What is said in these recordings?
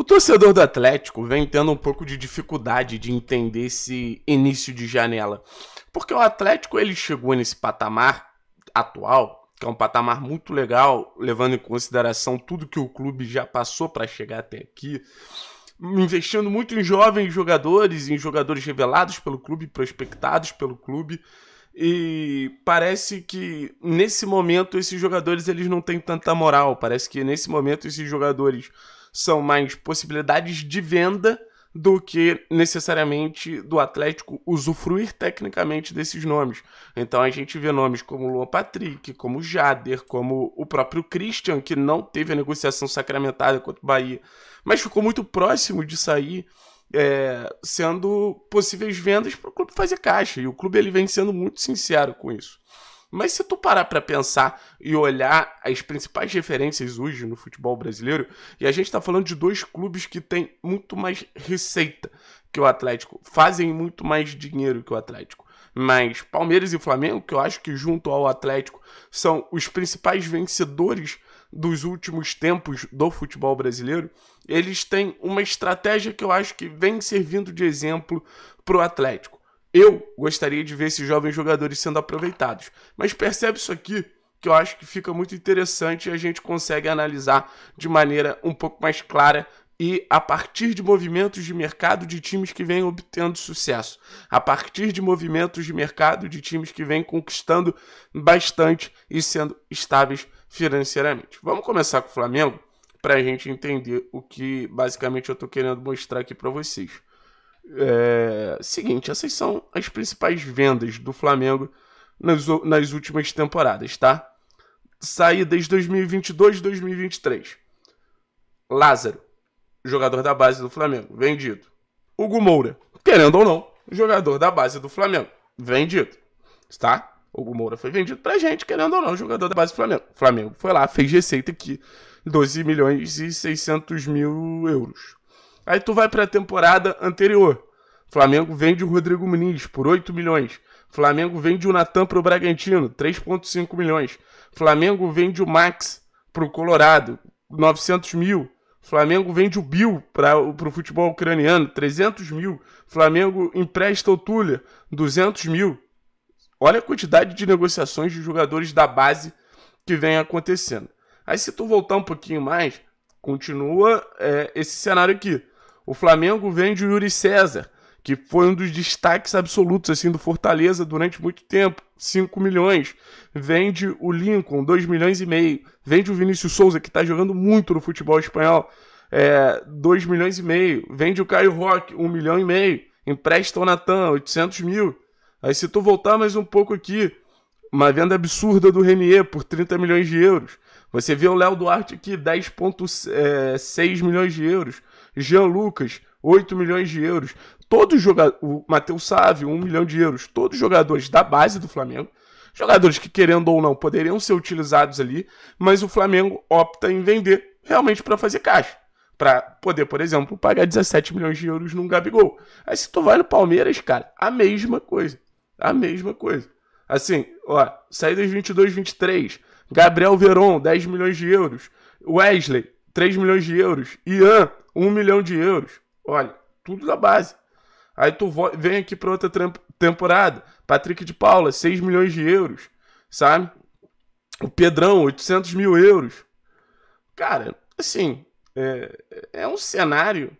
O torcedor do Atlético vem tendo um pouco de dificuldade de entender esse início de janela, porque o Atlético ele chegou nesse patamar atual, que é um patamar muito legal, levando em consideração tudo que o clube já passou para chegar até aqui, investindo muito em jovens jogadores, em jogadores revelados pelo clube, prospectados pelo clube, e parece que nesse momento esses jogadores eles não têm tanta moral, parece que nesse momento esses jogadores são mais possibilidades de venda do que necessariamente do Atlético usufruir tecnicamente desses nomes. Então a gente vê nomes como Luan Patrick, como Jader, como o próprio Christian, que não teve a negociação sacramentada contra o Bahia, mas ficou muito próximo de sair, é, sendo possíveis vendas para o clube fazer caixa. E o clube ele vem sendo muito sincero com isso. Mas se tu parar para pensar e olhar as principais referências hoje no futebol brasileiro, e a gente está falando de dois clubes que têm muito mais receita que o Atlético, fazem muito mais dinheiro que o Atlético. Mas Palmeiras e Flamengo, que eu acho que junto ao Atlético são os principais vencedores dos últimos tempos do futebol brasileiro, eles têm uma estratégia que eu acho que vem servindo de exemplo para o Atlético eu gostaria de ver esses jovens jogadores sendo aproveitados. Mas percebe isso aqui, que eu acho que fica muito interessante e a gente consegue analisar de maneira um pouco mais clara e a partir de movimentos de mercado de times que vêm obtendo sucesso, a partir de movimentos de mercado de times que vêm conquistando bastante e sendo estáveis financeiramente. Vamos começar com o Flamengo para a gente entender o que basicamente eu estou querendo mostrar aqui para vocês. É, seguinte, essas são as principais vendas do Flamengo nas, nas últimas temporadas, tá? Saídas 2022 2023. Lázaro, jogador da base do Flamengo, vendido. Hugo Moura, querendo ou não, jogador da base do Flamengo, vendido. Tá? Hugo Moura foi vendido pra gente, querendo ou não, jogador da base do Flamengo. Flamengo foi lá, fez receita aqui, 12 milhões e 600 mil euros. Aí tu vai para a temporada anterior. Flamengo vende o Rodrigo Muniz por 8 milhões. Flamengo vende o Natan para o Bragantino, 3,5 milhões. Flamengo vende o Max para o Colorado, 900 mil. Flamengo vende o Bill para o futebol ucraniano, 300 mil. Flamengo empresta o Tuller, 200 mil. Olha a quantidade de negociações de jogadores da base que vem acontecendo. Aí se tu voltar um pouquinho mais, continua é, esse cenário aqui. O Flamengo vende o Yuri César, que foi um dos destaques absolutos assim do Fortaleza durante muito tempo, 5 milhões. Vende o Lincoln, 2 milhões e meio. Vende o Vinícius Souza, que está jogando muito no futebol espanhol, é, 2 milhões e meio. Vende o Caio Roque, 1 um milhão e meio. Empresta o Natan, 800 mil. Aí se tu voltar mais um pouco aqui, uma venda absurda do Renier por 30 milhões de euros. Você vê o Léo Duarte aqui, 10,6 é, milhões de euros. Jean Lucas, 8 milhões de euros. Todos jogadores, o Matheus Sávio, 1 milhão de euros. Todos jogadores da base do Flamengo. Jogadores que, querendo ou não, poderiam ser utilizados ali, mas o Flamengo opta em vender realmente para fazer caixa. Para poder, por exemplo, pagar 17 milhões de euros num Gabigol. Aí se tu vai no Palmeiras, cara, a mesma coisa. A mesma coisa. Assim, ó, saídas 22, 23. Gabriel Veron, 10 milhões de euros. Wesley, 3 milhões de euros. Ian, 1 milhão de euros. Olha, tudo da base. Aí tu vem aqui para outra temporada. Patrick de Paula, 6 milhões de euros, sabe? O Pedrão, 800 mil euros. Cara, assim, é, é um cenário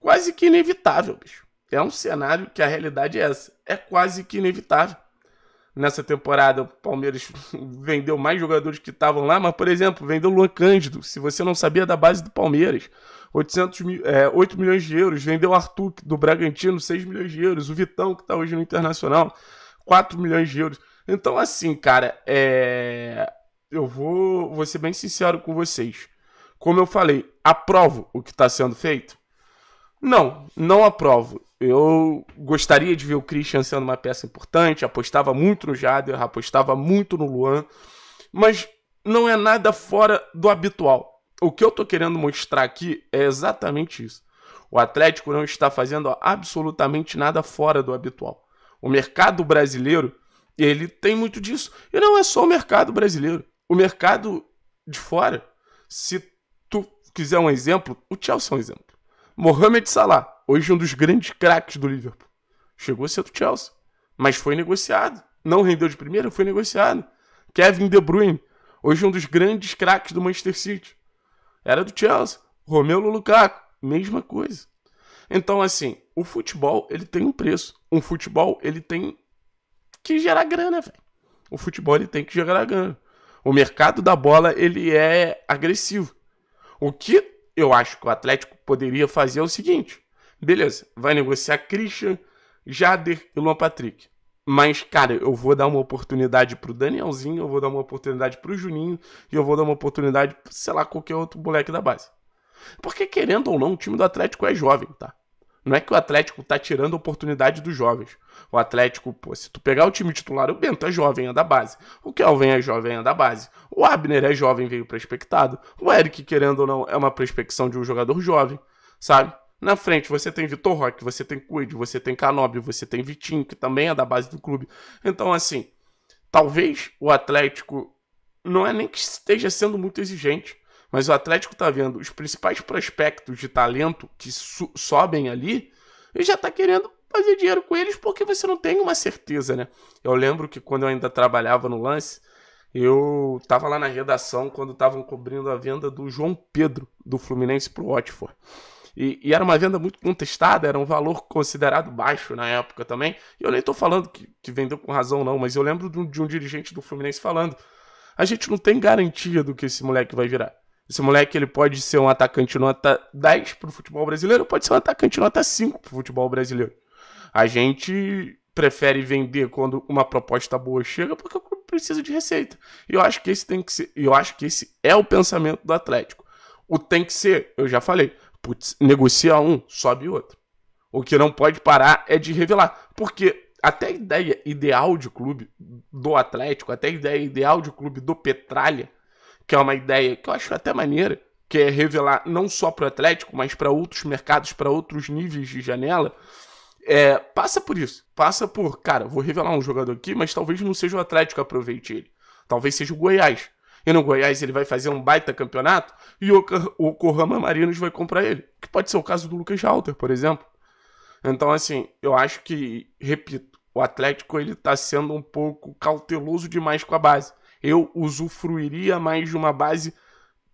quase que inevitável, bicho. É um cenário que a realidade é essa. É quase que inevitável. Nessa temporada, o Palmeiras vendeu mais jogadores que estavam lá, mas, por exemplo, vendeu Luan Cândido, se você não sabia da base do Palmeiras. 800 mil, é, 8 milhões de euros, vendeu o Arthur do Bragantino, 6 milhões de euros, o Vitão, que está hoje no Internacional, 4 milhões de euros. Então, assim, cara, é... eu vou, vou ser bem sincero com vocês. Como eu falei, aprovo o que está sendo feito? Não, não aprovo. Eu gostaria de ver o Christian sendo uma peça importante, apostava muito no Jader, apostava muito no Luan, mas não é nada fora do habitual. O que eu tô querendo mostrar aqui é exatamente isso. O Atlético não está fazendo absolutamente nada fora do habitual. O mercado brasileiro, ele tem muito disso. E não é só o mercado brasileiro. O mercado de fora, se tu quiser um exemplo, o Chelsea é um exemplo. Mohamed Salah, hoje um dos grandes craques do Liverpool, chegou a ser do Chelsea, mas foi negociado. Não rendeu de primeira, foi negociado. Kevin De Bruyne, hoje um dos grandes craques do Manchester City, era do Chelsea. Romelu Lukaku, mesma coisa. Então, assim, o futebol, ele tem um preço. Um futebol, ele tem que gerar grana, velho. O futebol, ele tem que gerar grana. O mercado da bola, ele é agressivo. O que eu acho que o Atlético poderia fazer o seguinte: beleza, vai negociar Christian, Jader e Luan Patrick. Mas, cara, eu vou dar uma oportunidade pro Danielzinho, eu vou dar uma oportunidade pro Juninho e eu vou dar uma oportunidade, sei lá, qualquer outro moleque da base. Porque, querendo ou não, o time do Atlético é jovem, tá? Não é que o Atlético tá tirando a oportunidade dos jovens. O Atlético, pô, se tu pegar o time titular, o Bento é jovem, é da base. O Kelvin é jovem, é da base. O Abner é jovem, veio prospectado. O Eric, querendo ou não, é uma prospecção de um jogador jovem, sabe? Na frente você tem Vitor Roque, você tem Cuide, você tem Canobre, você tem Vitinho, que também é da base do clube. Então, assim, talvez o Atlético não é nem que esteja sendo muito exigente, mas o Atlético está vendo os principais prospectos de talento que sobem ali e já está querendo fazer dinheiro com eles porque você não tem uma certeza, né? Eu lembro que quando eu ainda trabalhava no lance, eu estava lá na redação quando estavam cobrindo a venda do João Pedro do Fluminense para o Watford. E, e, era uma venda muito contestada, era um valor considerado baixo na época também. E eu nem estou falando que, que, vendeu com razão, não, mas eu lembro de um, de um dirigente do Fluminense falando: a gente não tem garantia do que esse moleque vai virar. Esse moleque ele pode ser um atacante nota 10 pro futebol brasileiro, pode ser um atacante nota 5 pro futebol brasileiro. A gente prefere vender quando uma proposta boa chega porque o clube precisa de receita. E eu acho que esse tem que ser, eu acho que esse é o pensamento do Atlético. O tem que ser, eu já falei, putz, negocia um, sobe outro. O que não pode parar é de revelar, porque até a ideia ideal de clube do Atlético, até a ideia ideal de clube do Petralha que é uma ideia que eu acho até maneira, que é revelar não só para o Atlético, mas para outros mercados, para outros níveis de janela, é, passa por isso. Passa por, cara, vou revelar um jogador aqui, mas talvez não seja o Atlético que aproveite ele. Talvez seja o Goiás. E no Goiás ele vai fazer um baita campeonato e o, Okohama Marinos vai comprar ele. Que pode ser o caso do Lucas Halter, por exemplo. Então, assim, eu acho que, repito, o Atlético ele tá sendo um pouco cauteloso demais com a base eu usufruiria mais de uma base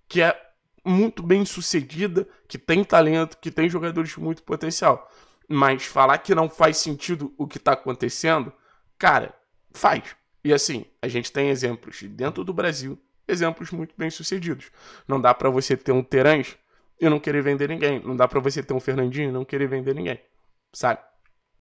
que é muito bem sucedida, que tem talento, que tem jogadores de muito potencial. Mas falar que não faz sentido o que está acontecendo, cara, faz. E assim, a gente tem exemplos dentro do Brasil, exemplos muito bem sucedidos. Não dá para você ter um Terãs e não querer vender ninguém. Não dá para você ter um Fernandinho e não querer vender ninguém. Sabe?